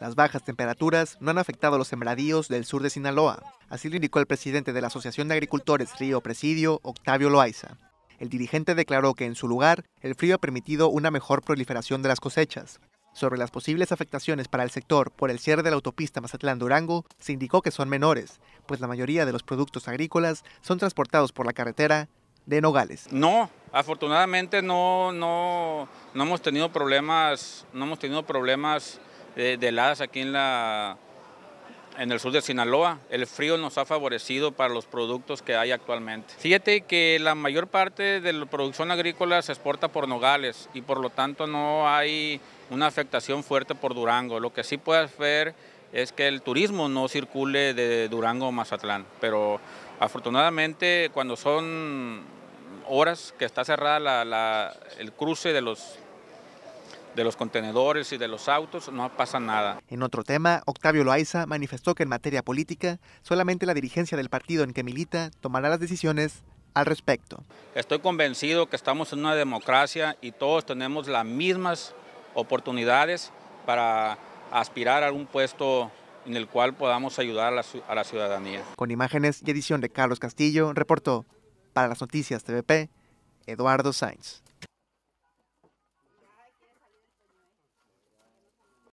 Las bajas temperaturas no han afectado a los sembradíos del sur de Sinaloa, así lo indicó el presidente de la Asociación de Agricultores Río Presidio, Octavio Loaiza. El dirigente declaró que en su lugar el frío ha permitido una mejor proliferación de las cosechas. Sobre las posibles afectaciones para el sector por el cierre de la autopista Mazatlán-Durango, se indicó que son menores, pues la mayoría de los productos agrícolas son transportados por la carretera de Nogales. No, afortunadamente no, no, no hemos tenido problemas, no hemos tenido problemas de, de heladas aquí en, la, en el sur de Sinaloa. El frío nos ha favorecido para los productos que hay actualmente. Fíjate que la mayor parte de la producción agrícola se exporta por nogales y por lo tanto no hay una afectación fuerte por Durango. Lo que sí puedes ver es que el turismo no circule de Durango a Mazatlán, pero afortunadamente cuando son horas que está cerrada la, el cruce de los de los contenedores y de los autos, no pasa nada. En otro tema, Octavio Loaiza manifestó que en materia política, solamente la dirigencia del partido en que milita tomará las decisiones al respecto. Estoy convencido que estamos en una democracia y todos tenemos las mismas oportunidades para aspirar a un puesto en el cual podamos ayudar a la, a la ciudadanía. Con imágenes y edición de Carlos Castillo, reportó para las noticias TVP, Eduardo Sainz.